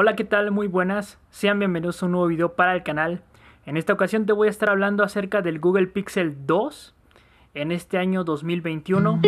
Hola, ¿qué tal? Muy buenas. Sean bienvenidos a un nuevo video para el canal. En esta ocasión te voy a estar hablando acerca del Google Pixel 2 en este año 2021.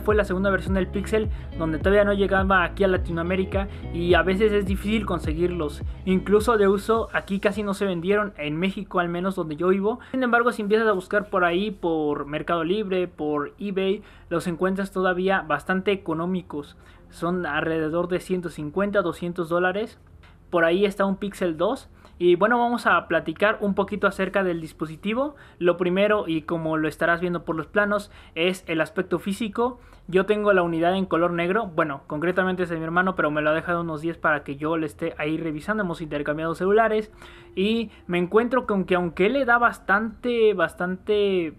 fue la segunda versión del Pixel, donde todavía no llegaba aquí a Latinoamérica y a veces es difícil conseguirlos. Incluso de uso aquí casi no se vendieron, en México al menos donde yo vivo. Sin embargo, si empiezas a buscar por ahí, por Mercado Libre, por eBay, los encuentras todavía bastante económicos. Son alrededor de 150, 200 dólares. Por ahí está un Pixel 2 y bueno, vamos a platicar un poquito acerca del dispositivo. Lo primero, y como lo estarás viendo por los planos, es el aspecto físico. Yo tengo la unidad en color negro, bueno, concretamente es de mi hermano, pero me lo ha dejado unos días para que yo le esté ahí revisando. Hemos intercambiado celulares y me encuentro con que aunque le da bastante, bastante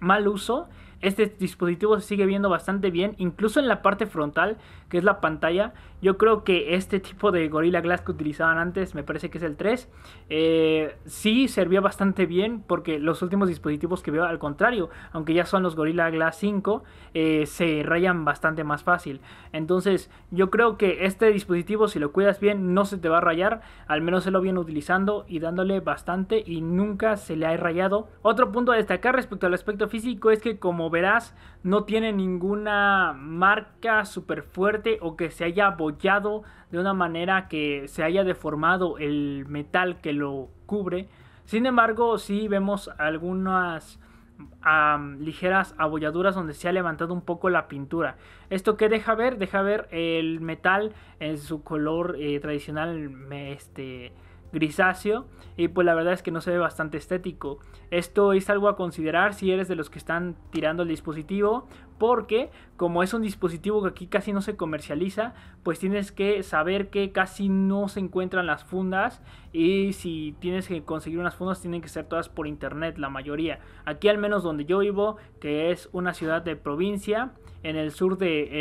mal uso, este dispositivo se sigue viendo bastante bien, incluso en la parte frontal, que es la pantalla. Yo creo que este tipo de Gorilla Glass que utilizaban antes, me parece que es el 3, eh, sí servía bastante bien porque los últimos dispositivos que veo, al contrario, aunque ya son los Gorilla Glass 5, eh, se rayan bastante más fácil. Entonces, yo creo que este dispositivo, si lo cuidas bien, no se te va a rayar, al menos se lo viene utilizando y dándole bastante y nunca se le ha rayado. Otro punto a destacar respecto al aspecto físico es que como verás, no tiene ninguna marca súper fuerte o que se haya abollado de una manera que se haya deformado el metal que lo cubre. Sin embargo, si vemos algunas ligeras abolladuras donde se ha levantado un poco la pintura. ¿Esto que deja ver? Deja ver el metal en su color eh, tradicional este, grisáceo y pues la verdad es que no se ve bastante estético. Esto es algo a considerar si eres de los que están tirando el dispositivo porque como es un dispositivo que aquí casi no se comercializa, pues tienes que saber que casi no se encuentran las fundas y si tienes que conseguir unas fundas tienen que ser todas por internet la mayoría. Aquí al menos donde yo vivo, que es una ciudad de provincia, en el sur de,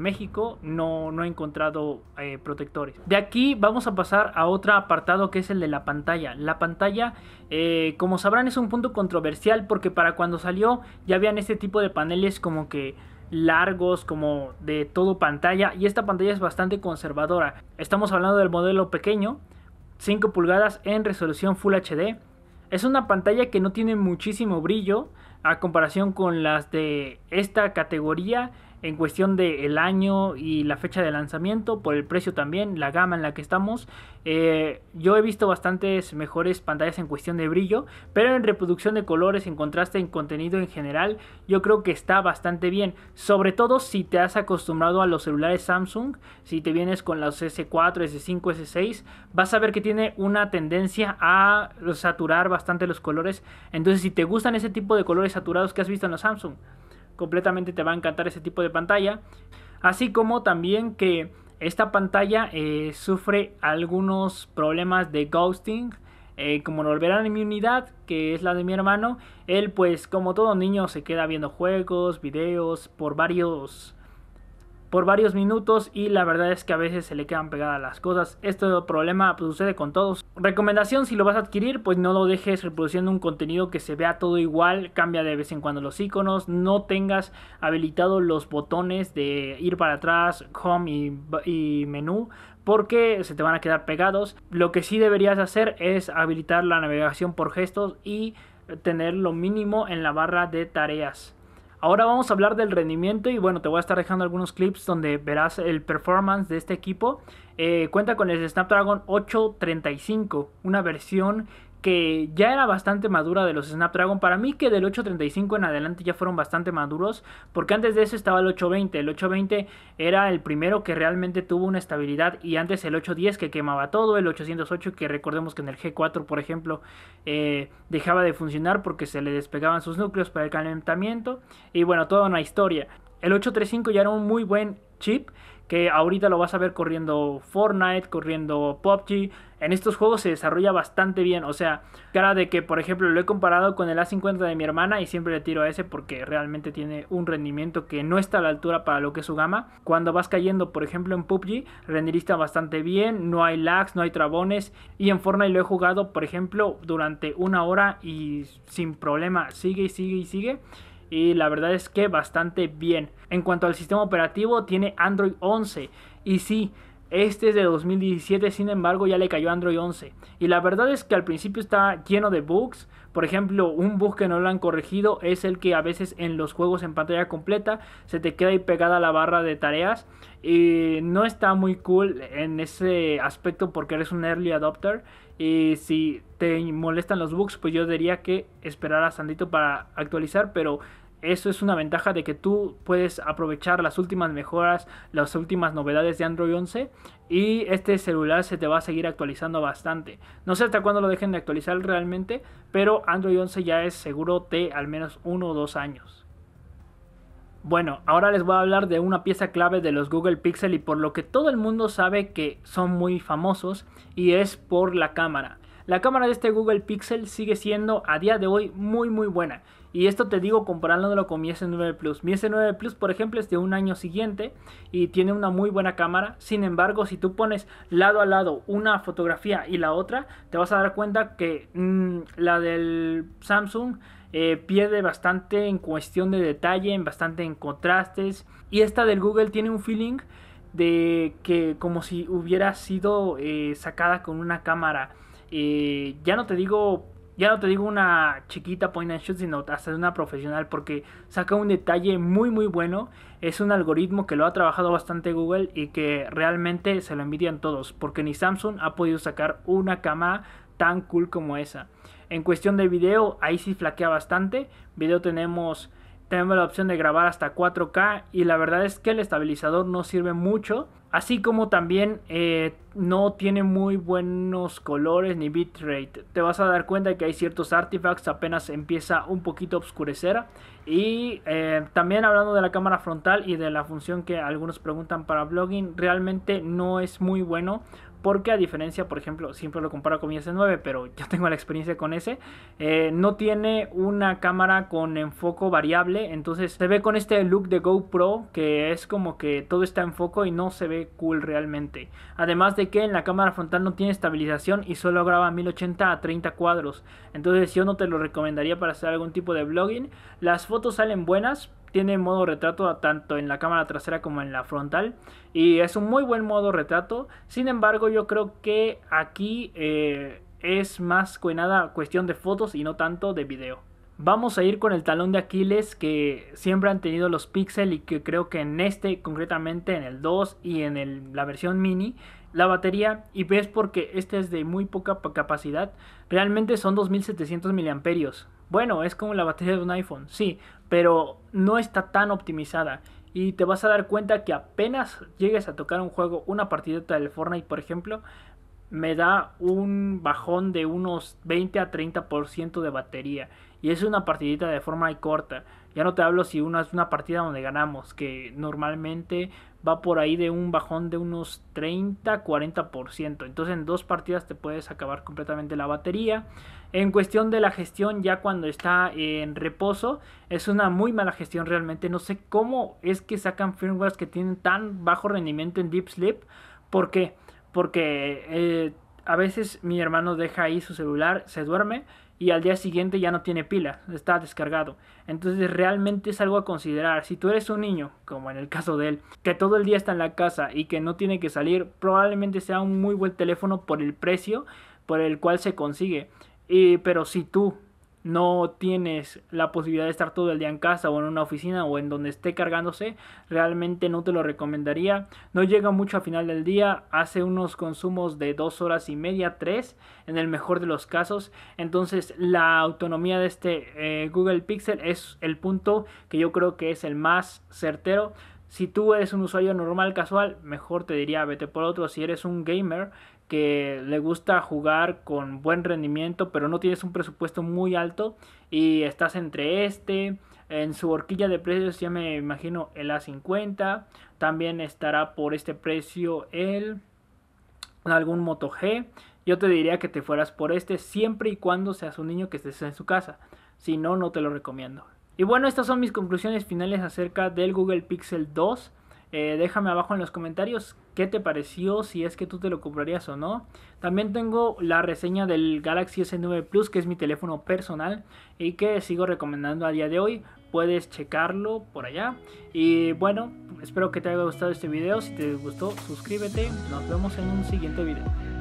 México no, no he encontrado eh, protectores. De aquí vamos a pasar a otro apartado que es el de la pantalla. La pantalla, eh, como sabrán, es un punto controversial porque para cuando salió ya habían este tipo de paneles como que largos como de todo pantalla y esta pantalla es bastante conservadora estamos hablando del modelo pequeño 5 pulgadas en resolución Full HD es una pantalla que no tiene muchísimo brillo a comparación con las de esta categoría en cuestión de el año y la fecha de lanzamiento, por el precio también, la gama en la que estamos. Eh, yo he visto bastantes mejores pantallas en cuestión de brillo, pero en reproducción de colores, en contraste, en contenido en general, yo creo que está bastante bien. Sobre todo si te has acostumbrado a los celulares Samsung, si te vienes con los S4, S5, S6, vas a ver que tiene una tendencia a saturar bastante los colores. Entonces, si te gustan ese tipo de colores saturados que has visto en los Samsung, completamente te va a encantar ese tipo de pantalla. Así como también que esta pantalla eh, sufre algunos problemas de ghosting. Eh, como lo verán en mi unidad, que es la de mi hermano, él pues como todo niño se queda viendo juegos, videos por varios por varios minutos y la verdad es que a veces se le quedan pegadas las cosas. Este problema pues, sucede con todos. Recomendación, si lo vas a adquirir, pues no lo dejes reproduciendo un contenido que se vea todo igual, cambia de vez en cuando los iconos, no tengas habilitado los botones de ir para atrás, home y menú, porque se te van a quedar pegados. Lo que sí deberías hacer es habilitar la navegación por gestos y tener lo mínimo en la barra de tareas. Ahora vamos a hablar del rendimiento y bueno, te voy a estar dejando algunos clips donde verás el performance de este equipo. Eh, cuenta con el Snapdragon 835, una versión que ya era bastante madura de los Snapdragon. Para mí que del 835 en adelante ya fueron bastante maduros, porque antes de eso estaba el 820. El 820 era el primero que realmente tuvo una estabilidad y antes el 810 que quemaba todo, el 808 que recordemos que en el G4 por ejemplo eh, dejaba de funcionar porque se le despegaban sus núcleos para el calentamiento y bueno, toda una historia. El 835 ya era un muy buen chip que ahorita lo vas a ver corriendo Fortnite, corriendo PUBG. En estos juegos se desarrolla bastante bien. O sea, cara de que, por ejemplo, lo he comparado con el A50 de mi hermana y siempre le tiro a ese porque realmente tiene un rendimiento que no está a la altura para lo que es su gama. Cuando vas cayendo, por ejemplo, en PUBG, Rendirista bastante bien, no hay lags, no hay trabones. Y en Fortnite lo he jugado, por ejemplo, durante una hora y sin problema. Sigue y sigue y sigue y la verdad es que bastante bien. En cuanto al sistema operativo tiene Android 11 y sí, este es de 2017, sin embargo ya le cayó Android 11. Y la verdad es que al principio está lleno de bugs. Por ejemplo, un bug que no lo han corregido es el que a veces en los juegos en pantalla completa se te queda ahí pegada la barra de tareas. Y no está muy cool en ese aspecto porque eres un early adopter. Y si te molestan los bugs, pues yo diría que esperar a Sandito para actualizar. Pero eso es una ventaja de que tú puedes aprovechar las últimas mejoras, las últimas novedades de Android 11 y este celular se te va a seguir actualizando bastante. No sé hasta cuándo lo dejen de actualizar realmente, pero Android 11 ya es seguro de al menos uno o dos años. Bueno, ahora les voy a hablar de una pieza clave de los Google Pixel y por lo que todo el mundo sabe que son muy famosos y es por la cámara. La cámara de este Google Pixel sigue siendo a día de hoy muy muy buena y esto te digo comparándolo con mi S9 Plus. Mi S9 Plus, por ejemplo, es de un año siguiente y tiene una muy buena cámara. Sin embargo, si tú pones lado a lado una fotografía y la otra, te vas a dar cuenta que mm, la del Samsung eh, pierde bastante en cuestión de detalle, en bastante en contrastes. Y esta del Google tiene un feeling de que como si hubiera sido eh, sacada con una cámara. Eh, ya no te digo ya no te digo una chiquita point and shoot, sino hasta una profesional, porque saca un detalle muy muy bueno. Es un algoritmo que lo ha trabajado bastante Google y que realmente se lo envidian todos, porque ni Samsung ha podido sacar una cama tan cool como esa. En cuestión de video, ahí sí flaquea bastante. Video tenemos tenemos la opción de grabar hasta 4K y la verdad es que el estabilizador no sirve mucho. Así como también eh, no tiene muy buenos colores ni bitrate. Te vas a dar cuenta que hay ciertos artifacts, apenas empieza un poquito a oscurecer. Y eh, también hablando de la cámara frontal y de la función que algunos preguntan para blogging, realmente no es muy bueno porque a diferencia, por ejemplo, siempre lo comparo con mi S9, pero yo tengo la experiencia con ese, eh, no tiene una cámara con enfoco variable, entonces se ve con este look de GoPro que es como que todo está en foco y no se ve cool realmente. Además de que en la cámara frontal no tiene estabilización y solo graba 1080 a 30 cuadros, entonces yo no te lo recomendaría para hacer algún tipo de vlogging. Las fotos salen buenas, tiene modo retrato tanto en la cámara trasera como en la frontal y es un muy buen modo retrato. Sin embargo, yo creo que aquí eh, es más que nada cuestión de fotos y no tanto de video. Vamos a ir con el talón de Aquiles que siempre han tenido los Pixel y que creo que en este, concretamente en el 2 y en la versión mini, la batería, y ves porque esta es de muy poca capacidad, realmente son 2700 mAh. Bueno, es como la batería de un iPhone, sí, pero no está tan optimizada. Y te vas a dar cuenta que apenas llegues a tocar un juego, una partidita del Fortnite, por ejemplo, me da un bajón de unos 20 a 30% de batería. Y es una partidita de forma corta. Ya no te hablo si una es una partida donde ganamos, que normalmente va por ahí de un bajón de unos 30-40%. Entonces en dos partidas te puedes acabar completamente la batería. En cuestión de la gestión, ya cuando está en reposo, es una muy mala gestión realmente. No sé cómo es que sacan firmwares que tienen tan bajo rendimiento en Deep Sleep. ¿Por qué? Porque eh, a veces mi hermano deja ahí su celular, se duerme y al día siguiente ya no tiene pila, está descargado. Entonces realmente es algo a considerar. Si tú eres un niño, como en el caso de él, que todo el día está en la casa y que no tiene que salir, probablemente sea un muy buen teléfono por el precio por el cual se consigue. Y, pero si tú no tienes la posibilidad de estar todo el día en casa o en una oficina o en donde esté cargándose, realmente no te lo recomendaría. No llega mucho a final del día, hace unos consumos de dos horas y media, tres, en el mejor de los casos. Entonces la autonomía de este eh, Google Pixel es el punto que yo creo que es el más certero. Si tú eres un usuario normal, casual, mejor te diría vete por otro. Si eres un gamer que le gusta jugar con buen rendimiento, pero no tienes un presupuesto muy alto y estás entre este. En su horquilla de precios ya me imagino el A50. También estará por este precio el algún Moto G. Yo te diría que te fueras por este siempre y cuando seas un niño que estés en su casa. Si no, no te lo recomiendo. Y bueno, estas son mis conclusiones finales acerca del Google Pixel 2. Eh, déjame abajo en los comentarios qué te pareció, si es que tú te lo comprarías o no. También tengo la reseña del Galaxy S9 Plus, que es mi teléfono personal y que sigo recomendando a día de hoy. Puedes checarlo por allá. Y bueno, espero que te haya gustado este video. Si te gustó, suscríbete. Nos vemos en un siguiente video.